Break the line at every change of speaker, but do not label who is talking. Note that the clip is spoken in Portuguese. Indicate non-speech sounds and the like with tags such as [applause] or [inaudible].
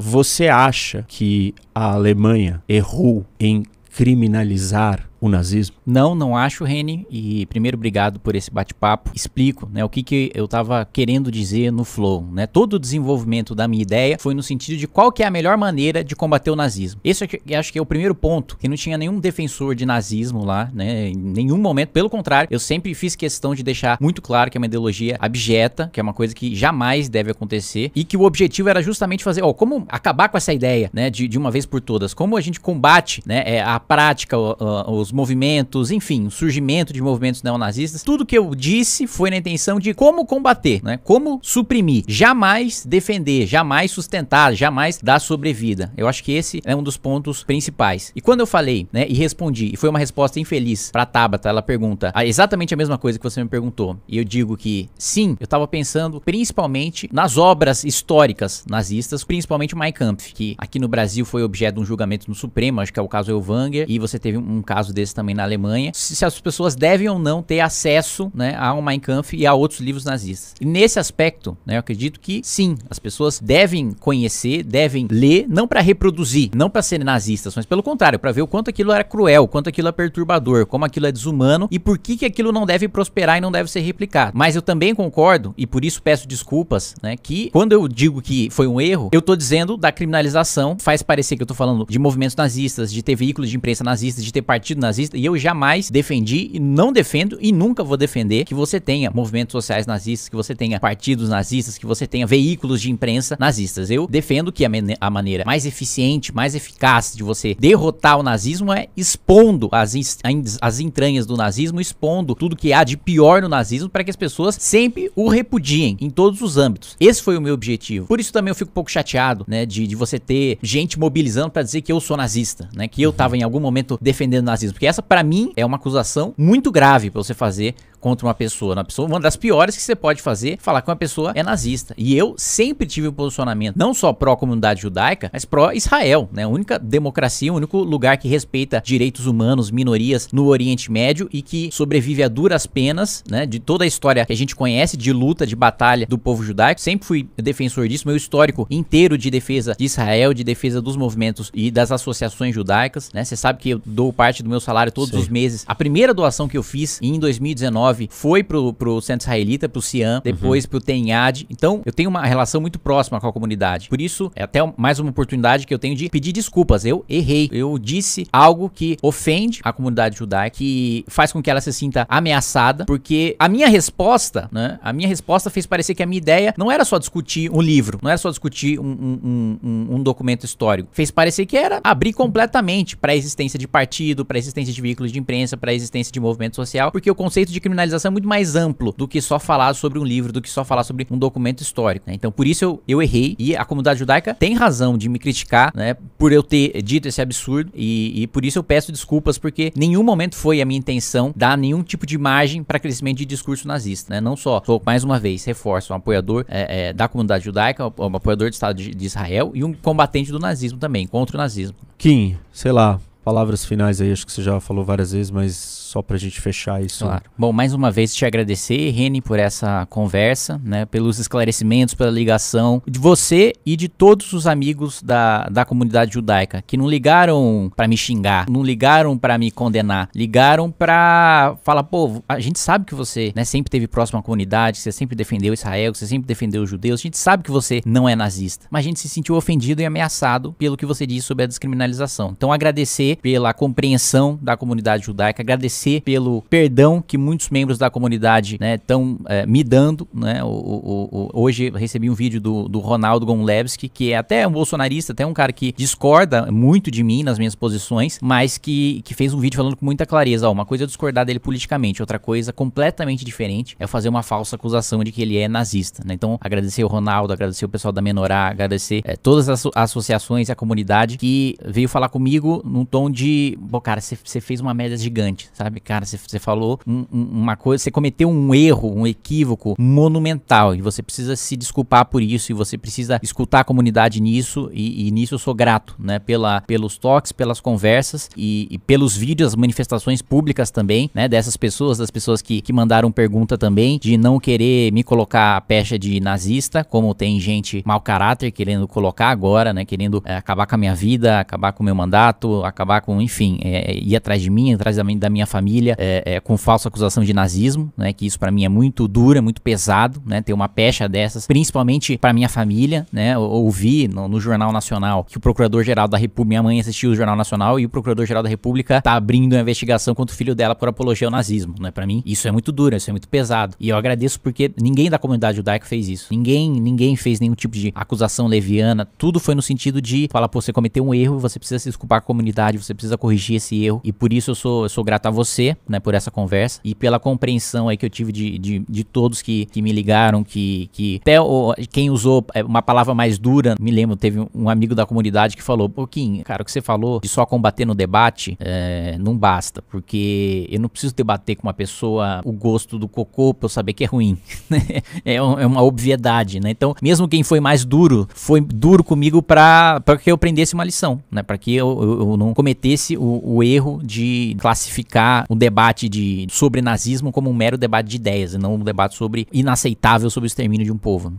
Você acha que a Alemanha errou em criminalizar o nazismo? Não, não acho, Reni. E primeiro, obrigado por esse bate-papo. Explico né, o que, que eu estava querendo dizer no Flow. Né? Todo o desenvolvimento da minha ideia foi no sentido de qual que é a melhor maneira de combater o nazismo. Esse é, acho que é o primeiro ponto, que não tinha nenhum defensor de nazismo lá, né? em nenhum momento. Pelo contrário, eu sempre fiz questão de deixar muito claro que é uma ideologia abjeta, que é uma coisa que jamais deve acontecer, e que o objetivo era justamente fazer, ó, como acabar com essa ideia né, de, de uma vez por todas, como a gente combate né, é, a prática, os os movimentos, enfim, o surgimento de movimentos neonazistas, tudo que eu disse foi na intenção de como combater, né? Como suprimir, jamais defender, jamais sustentar, jamais dar sobrevida. Eu acho que esse é um dos pontos principais. E quando eu falei, né, e respondi, e foi uma resposta infeliz para Tabata, ela pergunta exatamente a mesma coisa que você me perguntou. E eu digo que sim, eu tava pensando principalmente nas obras históricas nazistas, principalmente o Mein Kampf, que aqui no Brasil foi objeto de um julgamento no Supremo, acho que é o caso Elvanger, e você teve um caso desse também na Alemanha, se, se as pessoas devem ou não ter acesso né, a um Mein Kampf e a outros livros nazistas. E nesse aspecto, né, eu acredito que sim, as pessoas devem conhecer, devem ler, não para reproduzir, não para serem nazistas, mas pelo contrário, para ver o quanto aquilo era cruel, quanto aquilo é perturbador, como aquilo é desumano e por que, que aquilo não deve prosperar e não deve ser replicado. Mas eu também concordo, e por isso peço desculpas, né, que quando eu digo que foi um erro, eu tô dizendo da criminalização, faz parecer que eu tô falando de movimentos nazistas, de ter veículos de imprensa nazistas, de ter partido nazista, nazista e eu jamais defendi e não defendo e nunca vou defender que você tenha movimentos sociais nazistas, que você tenha partidos nazistas, que você tenha veículos de imprensa nazistas. Eu defendo que a, a maneira mais eficiente, mais eficaz de você derrotar o nazismo é expondo as, as entranhas do nazismo, expondo tudo que há de pior no nazismo para que as pessoas sempre o repudiem em todos os âmbitos. Esse foi o meu objetivo. Por isso também eu fico um pouco chateado, né, de, de você ter gente mobilizando para dizer que eu sou nazista, né, que eu uhum. tava em algum momento defendendo o nazismo porque essa para mim é uma acusação muito grave para você fazer contra uma pessoa. Uma pessoa, uma das piores que você pode fazer, falar que uma pessoa é nazista. E eu sempre tive um posicionamento não só pró comunidade judaica, mas pró Israel, né? A única democracia, o único lugar que respeita direitos humanos, minorias no Oriente Médio e que sobrevive a duras penas, né, de toda a história que a gente conhece de luta, de batalha do povo judaico. Sempre fui defensor disso, meu histórico inteiro de defesa de Israel, de defesa dos movimentos e das associações judaicas, né? Você sabe que eu dou parte do meu salário todos Sim. os meses. A primeira doação que eu fiz em 2019 foi pro, pro Centro Israelita, pro Cian, uhum. depois uhum. pro Tenhad. Então, eu tenho uma relação muito próxima com a comunidade. Por isso, é até mais uma oportunidade que eu tenho de pedir desculpas. Eu errei. Eu disse algo que ofende a comunidade judaica, que faz com que ela se sinta ameaçada, porque a minha resposta, né? A minha resposta fez parecer que a minha ideia não era só discutir um livro, não era só discutir um, um, um, um documento histórico. Fez parecer que era abrir completamente para a existência de partido, para a existência existência de veículos de imprensa, para a existência de movimento social, porque o conceito de criminalização é muito mais amplo do que só falar sobre um livro, do que só falar sobre um documento histórico. Né? Então, por isso eu, eu errei e a comunidade judaica tem razão de me criticar, né, por eu ter dito esse absurdo e, e por isso eu peço desculpas, porque nenhum momento foi a minha intenção dar nenhum tipo de margem para crescimento de discurso nazista, né? Não só, sou mais uma vez, reforço, um apoiador é, é, da comunidade judaica, um apoiador do Estado de, de Israel e um combatente do nazismo também, contra o nazismo. Kim, sei lá, Palavras finais aí, acho que você já falou várias vezes, mas só para a gente fechar isso. Claro. Bom, mais uma vez te agradecer, Reni, por essa conversa, né, pelos esclarecimentos, pela ligação de você e de todos os amigos da, da comunidade judaica que não ligaram para me xingar, não ligaram para me condenar, ligaram para falar, pô, a gente sabe que você né, sempre teve próximo à comunidade, que você sempre defendeu Israel, que você sempre defendeu os judeus, a gente sabe que você não é nazista, mas a gente se sentiu ofendido e ameaçado pelo que você disse sobre a descriminalização. Então, agradecer pela compreensão da comunidade judaica, agradecer agradecer pelo perdão que muitos membros da comunidade estão né, é, me dando. Né? O, o, o, hoje recebi um vídeo do, do Ronaldo Gonlevski, que é até um bolsonarista, até um cara que discorda muito de mim nas minhas posições, mas que, que fez um vídeo falando com muita clareza: ó, uma coisa é discordar dele politicamente, outra coisa completamente diferente é fazer uma falsa acusação de que ele é nazista. Né? Então, agradecer o Ronaldo, agradecer o pessoal da Menorá, agradecer é, todas as associações e a comunidade que veio falar comigo num tom de, pô, cara, você fez uma merda gigante, sabe? sabe? Cara, você falou um, um, uma coisa, você cometeu um erro, um equívoco monumental e você precisa se desculpar por isso e você precisa escutar a comunidade nisso e, e nisso eu sou grato, né? Pela, pelos toques, pelas conversas e, e, pelos vídeos, as manifestações públicas também, né? Dessas pessoas, das pessoas que, que mandaram pergunta também, de não querer me colocar a pecha de nazista, como tem gente mau caráter querendo colocar agora, né? Querendo é, acabar com a minha vida, acabar com o meu mandato, acabar com, enfim, é, ir atrás de mim, atrás da minha, da minha família família é, é, com falsa acusação de nazismo, né? Que isso para mim é muito é muito pesado, né? Ter uma pecha dessas, principalmente para minha família, né? ouvi no, no, Jornal Nacional que o Procurador-Geral da República, minha mãe assistiu o Jornal Nacional e o Procurador-Geral da República tá abrindo uma investigação contra o filho dela por apologia ao nazismo, né? Para mim isso é muito duro, isso é muito pesado. E eu agradeço porque ninguém da comunidade judaica fez isso. Ninguém, ninguém fez nenhum tipo de acusação leviana. Tudo foi no sentido de falar, pô, você cometeu um erro, você precisa se desculpar com a comunidade, você precisa corrigir esse erro. E por isso eu sou, eu sou grato a você você, né, por essa conversa e pela compreensão aí que eu tive de, de, de todos que, que me ligaram, que, que até o, quem usou é, uma palavra mais dura, me lembro, teve um amigo da comunidade que falou, pouquinho, cara, o que você falou de só combater no debate é, não basta, porque eu não preciso debater com uma pessoa o gosto do cocô pra eu saber que é ruim. [laughs] Né? É, é, uma obviedade, né? Então, mesmo quem foi mais duro, foi duro comigo para que eu aprendesse uma lição, né? Para que eu, eu, eu, não cometesse o, o erro de classificar um o debate de sobre nazismo como um mero debate de ideias, e não um debate sobre inaceitável sobre o extermínio de um povo.